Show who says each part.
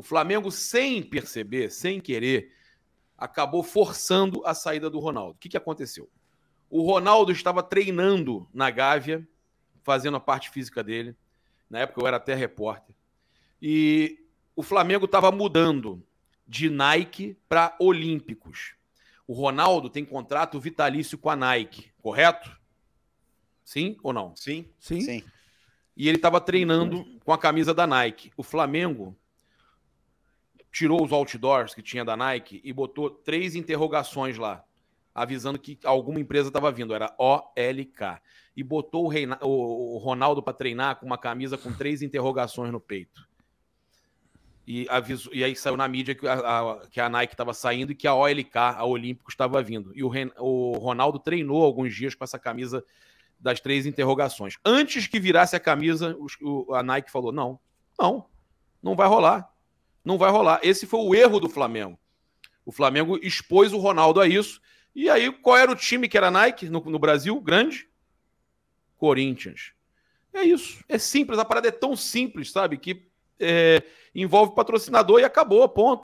Speaker 1: O Flamengo, sem perceber, sem querer, acabou forçando a saída do Ronaldo. O que, que aconteceu? O Ronaldo estava treinando na Gávea, fazendo a parte física dele. Na época eu era até repórter. E o Flamengo estava mudando de Nike para Olímpicos. O Ronaldo tem contrato vitalício com a Nike, correto? Sim ou não? Sim. Sim. Sim. E ele estava treinando com a camisa da Nike. O Flamengo tirou os outdoors que tinha da Nike e botou três interrogações lá, avisando que alguma empresa estava vindo, era OLK. E botou o, Reina, o Ronaldo para treinar com uma camisa com três interrogações no peito. E, avisou, e aí saiu na mídia que a, a que a Nike estava saindo e que a OLK, a Olímpico estava vindo. E o, o Ronaldo treinou alguns dias com essa camisa das três interrogações. Antes que virasse a camisa, o, a Nike falou: não, não, não vai rolar. Não vai rolar. Esse foi o erro do Flamengo. O Flamengo expôs o Ronaldo a isso. E aí, qual era o time que era Nike no, no Brasil? Grande? Corinthians. É isso. É simples. A parada é tão simples, sabe? Que é, envolve patrocinador e acabou, ponto.